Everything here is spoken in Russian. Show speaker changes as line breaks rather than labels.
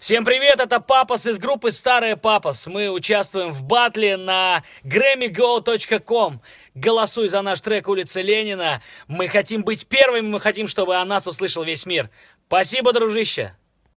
Всем привет, это Папас из группы Старые Папас. Мы участвуем в батле на grammygo.com. Голосуй за наш трек улицы Ленина». Мы хотим быть первыми, мы хотим, чтобы о нас услышал весь мир. Спасибо, дружище!